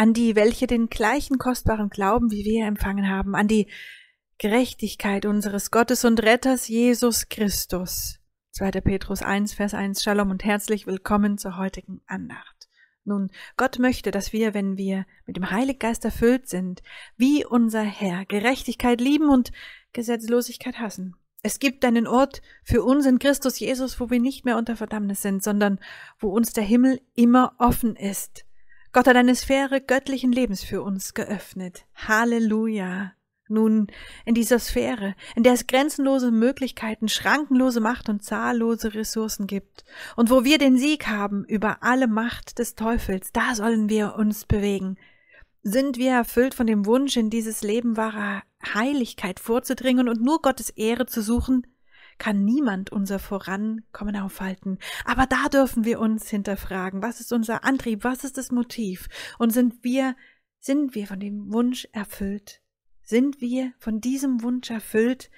an die, welche den gleichen kostbaren Glauben wie wir empfangen haben, an die Gerechtigkeit unseres Gottes und Retters Jesus Christus. 2. Petrus 1, Vers 1, Shalom und herzlich willkommen zur heutigen Andacht. Nun, Gott möchte, dass wir, wenn wir mit dem Heiliggeist erfüllt sind, wie unser Herr Gerechtigkeit lieben und Gesetzlosigkeit hassen. Es gibt einen Ort für uns in Christus Jesus, wo wir nicht mehr unter Verdammnis sind, sondern wo uns der Himmel immer offen ist. Gott hat eine Sphäre göttlichen Lebens für uns geöffnet. Halleluja. Nun, in dieser Sphäre, in der es grenzenlose Möglichkeiten, schrankenlose Macht und zahllose Ressourcen gibt, und wo wir den Sieg haben über alle Macht des Teufels, da sollen wir uns bewegen. Sind wir erfüllt von dem Wunsch, in dieses Leben wahrer Heiligkeit vorzudringen und nur Gottes Ehre zu suchen? kann niemand unser Vorankommen aufhalten. Aber da dürfen wir uns hinterfragen. Was ist unser Antrieb? Was ist das Motiv? Und sind wir, sind wir von dem Wunsch erfüllt? Sind wir von diesem Wunsch erfüllt,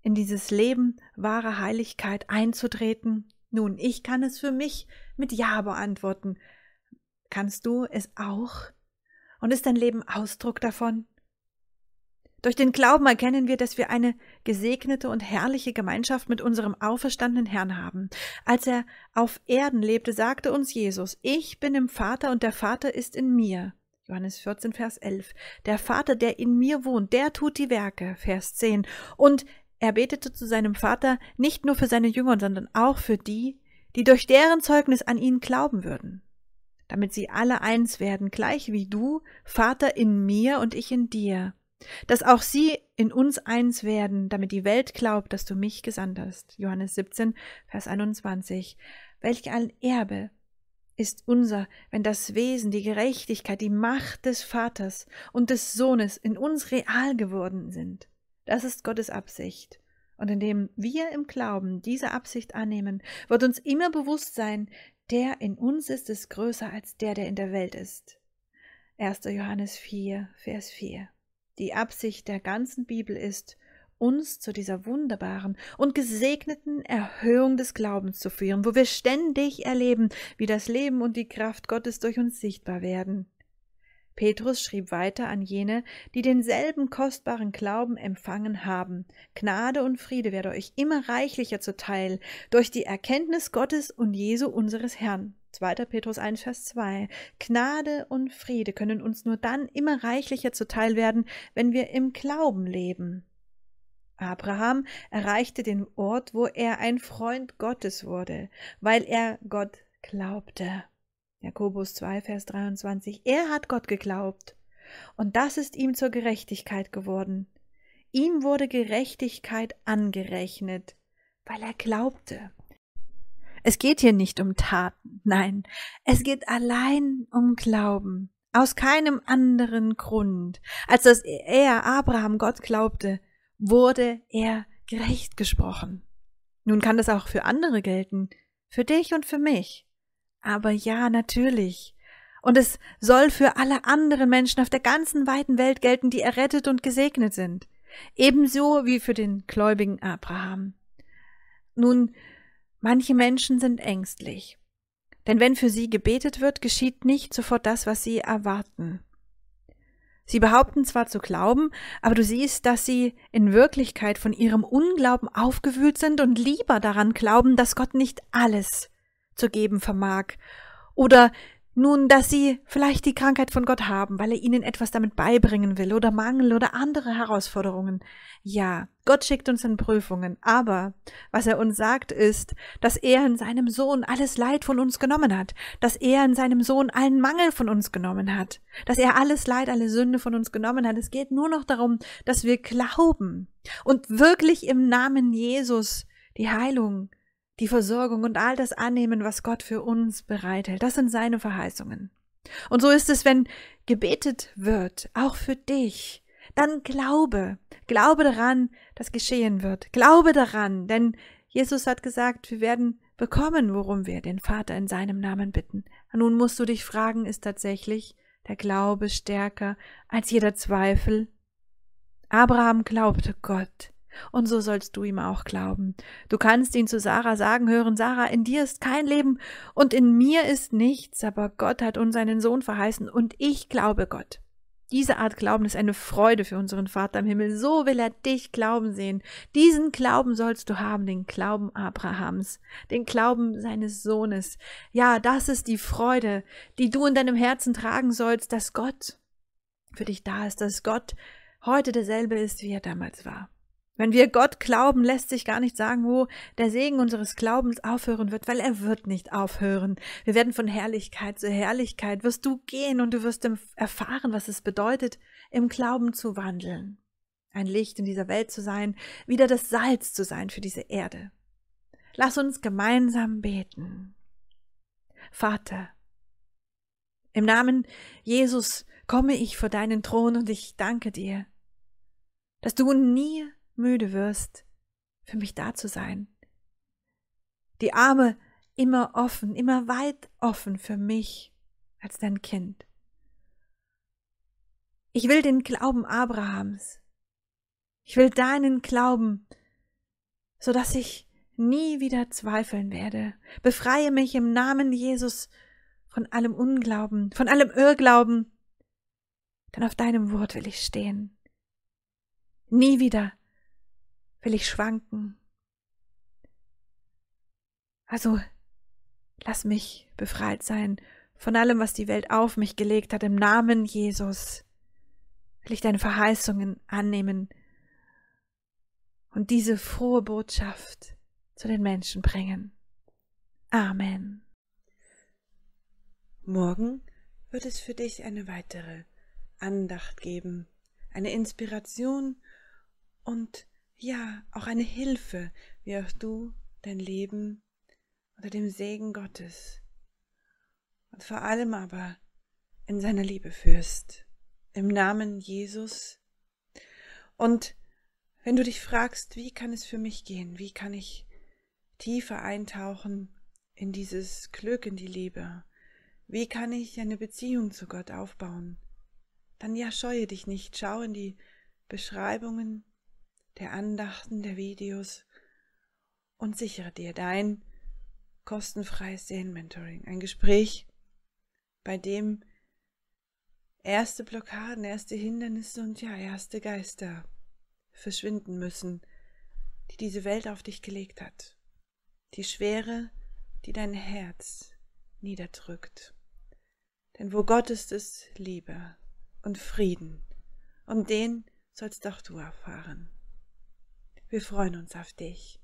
in dieses Leben wahre Heiligkeit einzutreten? Nun, ich kann es für mich mit Ja beantworten. Kannst du es auch? Und ist dein Leben Ausdruck davon? Durch den Glauben erkennen wir, dass wir eine gesegnete und herrliche Gemeinschaft mit unserem auferstandenen Herrn haben. Als er auf Erden lebte, sagte uns Jesus, ich bin im Vater und der Vater ist in mir. Johannes 14, Vers 11. Der Vater, der in mir wohnt, der tut die Werke. Vers 10. Und er betete zu seinem Vater nicht nur für seine Jünger, sondern auch für die, die durch deren Zeugnis an ihn glauben würden, damit sie alle eins werden, gleich wie du, Vater in mir und ich in dir, dass auch sie in uns eins werden, damit die Welt glaubt, dass du mich gesandt hast. Johannes 17, Vers 21. Welch ein Erbe ist unser, wenn das Wesen, die Gerechtigkeit, die Macht des Vaters und des Sohnes in uns real geworden sind. Das ist Gottes Absicht. Und indem wir im Glauben diese Absicht annehmen, wird uns immer bewusst sein, der in uns ist, ist größer als der, der in der Welt ist. 1. Johannes 4, Vers 4. Die Absicht der ganzen Bibel ist, uns zu dieser wunderbaren und gesegneten Erhöhung des Glaubens zu führen, wo wir ständig erleben, wie das Leben und die Kraft Gottes durch uns sichtbar werden. Petrus schrieb weiter an jene, die denselben kostbaren Glauben empfangen haben. Gnade und Friede werde euch immer reichlicher zuteil durch die Erkenntnis Gottes und Jesu unseres Herrn. 2. Petrus 1, Vers 2. Gnade und Friede können uns nur dann immer reichlicher zuteil werden, wenn wir im Glauben leben. Abraham erreichte den Ort, wo er ein Freund Gottes wurde, weil er Gott glaubte. Jakobus 2, Vers 23. Er hat Gott geglaubt. Und das ist ihm zur Gerechtigkeit geworden. Ihm wurde Gerechtigkeit angerechnet, weil er glaubte. Es geht hier nicht um Taten, nein, es geht allein um Glauben. Aus keinem anderen Grund, als dass er, Abraham, Gott glaubte, wurde er gerecht gesprochen. Nun kann das auch für andere gelten, für dich und für mich. Aber ja, natürlich. Und es soll für alle anderen Menschen auf der ganzen weiten Welt gelten, die errettet und gesegnet sind. Ebenso wie für den gläubigen Abraham. Nun, Manche Menschen sind ängstlich, denn wenn für sie gebetet wird, geschieht nicht sofort das, was sie erwarten. Sie behaupten zwar zu glauben, aber du siehst, dass sie in Wirklichkeit von ihrem Unglauben aufgewühlt sind und lieber daran glauben, dass Gott nicht alles zu geben vermag oder nun, dass sie vielleicht die Krankheit von Gott haben, weil er ihnen etwas damit beibringen will oder Mangel oder andere Herausforderungen. Ja, Gott schickt uns in Prüfungen, aber was er uns sagt ist, dass er in seinem Sohn alles Leid von uns genommen hat, dass er in seinem Sohn allen Mangel von uns genommen hat, dass er alles Leid, alle Sünde von uns genommen hat. Es geht nur noch darum, dass wir glauben und wirklich im Namen Jesus die Heilung die Versorgung und all das annehmen, was Gott für uns bereithält. Das sind seine Verheißungen. Und so ist es, wenn gebetet wird, auch für dich, dann glaube, glaube daran, dass geschehen wird. Glaube daran, denn Jesus hat gesagt, wir werden bekommen, worum wir den Vater in seinem Namen bitten. Nun musst du dich fragen, ist tatsächlich der Glaube stärker als jeder Zweifel? Abraham glaubte Gott, und so sollst du ihm auch glauben. Du kannst ihn zu Sarah sagen hören, Sarah, in dir ist kein Leben und in mir ist nichts, aber Gott hat uns einen Sohn verheißen und ich glaube Gott. Diese Art Glauben ist eine Freude für unseren Vater im Himmel. So will er dich glauben sehen. Diesen Glauben sollst du haben, den Glauben Abrahams, den Glauben seines Sohnes. Ja, das ist die Freude, die du in deinem Herzen tragen sollst, dass Gott für dich da ist, dass Gott heute derselbe ist, wie er damals war. Wenn wir Gott glauben, lässt sich gar nicht sagen, wo der Segen unseres Glaubens aufhören wird, weil er wird nicht aufhören. Wir werden von Herrlichkeit zu Herrlichkeit, wirst du gehen und du wirst erfahren, was es bedeutet, im Glauben zu wandeln, ein Licht in dieser Welt zu sein, wieder das Salz zu sein für diese Erde. Lass uns gemeinsam beten. Vater, im Namen Jesus komme ich vor deinen Thron und ich danke dir, dass du nie müde wirst, für mich da zu sein. Die Arme immer offen, immer weit offen für mich als dein Kind. Ich will den Glauben Abrahams. Ich will deinen Glauben, so dass ich nie wieder zweifeln werde. Befreie mich im Namen Jesus von allem Unglauben, von allem Irrglauben, denn auf deinem Wort will ich stehen. Nie wieder will ich schwanken. Also lass mich befreit sein von allem, was die Welt auf mich gelegt hat, im Namen Jesus will ich deine Verheißungen annehmen und diese frohe Botschaft zu den Menschen bringen. Amen. Morgen wird es für dich eine weitere Andacht geben, eine Inspiration und ja, auch eine Hilfe, wie auch du dein Leben unter dem Segen Gottes und vor allem aber in seiner Liebe führst, im Namen Jesus. Und wenn du dich fragst, wie kann es für mich gehen, wie kann ich tiefer eintauchen in dieses Glück, in die Liebe, wie kann ich eine Beziehung zu Gott aufbauen, dann ja, scheue dich nicht, schau in die Beschreibungen der Andachten, der Videos und sichere dir dein kostenfreies Seelenmentoring. Ein Gespräch, bei dem erste Blockaden, erste Hindernisse und ja, erste Geister verschwinden müssen, die diese Welt auf dich gelegt hat. Die Schwere, die dein Herz niederdrückt. Denn wo Gott ist, ist Liebe und Frieden. Und den sollst auch du erfahren. Wir freuen uns auf dich.